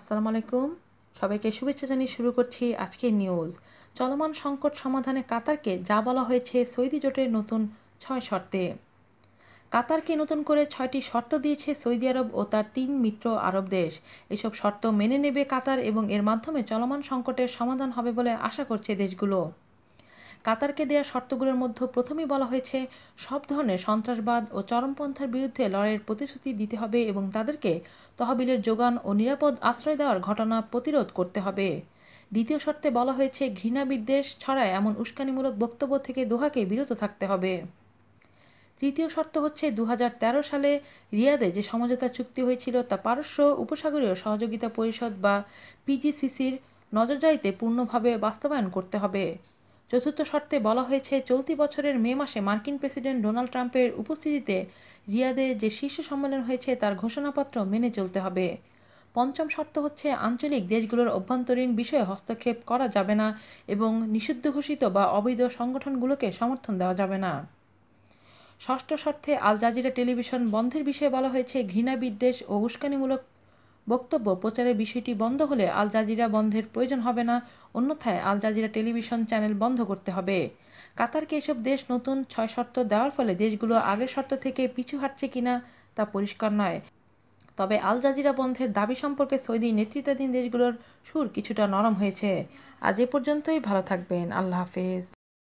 আসসালামু আলাইকুম সবাইকে শুভেচ্ছা জানিয়ে শুরু করছি আজকের নিউজ চলমান সংকট সমাধানে কাতারকে যা বলা হয়েছে সৌদি জোটের নতুন ছয় শর্তে কাতারকে নতুন করে ছয়টি শর্ত দিয়েছে সৌদি আরব ও তার তিন মিত্র আরব দেশ এসব শর্ত মেনে নেবে কাতার এবং এর মাধ্যমে চলমান সংকটের সমাধান হবে বলে আশা করছে দেশগুলো কাতারকে দেয়া শর্তগুলোর মধ্যে প্রথমেই বলা হয়েছে সব ধরনের সন্ত্রাসবাদ ও চরমপন্থার বিরুদ্ধে লড়াইয়ের প্রতিশ্রুতি দিতে হবে এবং তাদেরকে তহবিলের যোগান ও নিরাপদ আশ্রয় দেওয়ার ঘটনা প্রতিরোধ করতে হবে দ্বিতীয় শর্তে বলা হয়েছে ঘৃণা বিদ্বেষ ছড়ায় এমন উস্কানিমূলক বক্তব্য থেকে দোহাকে বিরত থাকতে হবে তৃতীয় শর্ত হচ্ছে দু সালে রিয়াদে যে সমঝোতা চুক্তি হয়েছিল তা পারস্য উপসাগরীয় সহযোগিতা পরিষদ বা পিজিসিসির নজরদারিতে পূর্ণভাবে বাস্তবায়ন করতে হবে চতুর্থ শর্তে বলা হয়েছে চলতি বছরের মে মাসে মার্কিন প্রেসিডেন্ট ডোনাল্ড ট্রাম্পের উপস্থিতিতে রিয়াদে যে শীর্ষ সম্মেলন হয়েছে তার ঘোষণাপত্র মেনে চলতে হবে পঞ্চম শর্ত হচ্ছে আঞ্চলিক দেশগুলোর অভ্যন্তরীণ বিষয়ে হস্তক্ষেপ করা যাবে না এবং নিষিদ্ধ ঘোষিত বা অবৈধ সংগঠনগুলোকে সমর্থন দেওয়া যাবে না ষষ্ঠ শর্তে আল জাজিরা টেলিভিশন বন্ধের বিষয়ে বলা হয়েছে ঘৃণা বিদ্বেষ ও উস্কানিমূলক বক্তব্য প্রচারের বিষয়টি বন্ধ হলে আল জাজিরা বন্ধের প্রয়োজন হবে না অন্যথায় আল জাজিরা টেলিভিশন চ্যানেল বন্ধ করতে হবে কাতারকে এসব দেশ নতুন ছয় শর্ত দেওয়ার ফলে দেশগুলো আগের শর্ত থেকে পিছু হাঁটছে কিনা তা পরিষ্কার নয় তবে আল জাজিরা বন্ধের দাবি সম্পর্কে সৌদি নেতৃত্বাধীন দেশগুলোর সুর কিছুটা নরম হয়েছে আজ এ পর্যন্তই ভালো থাকবেন আল্লাহ হাফেজ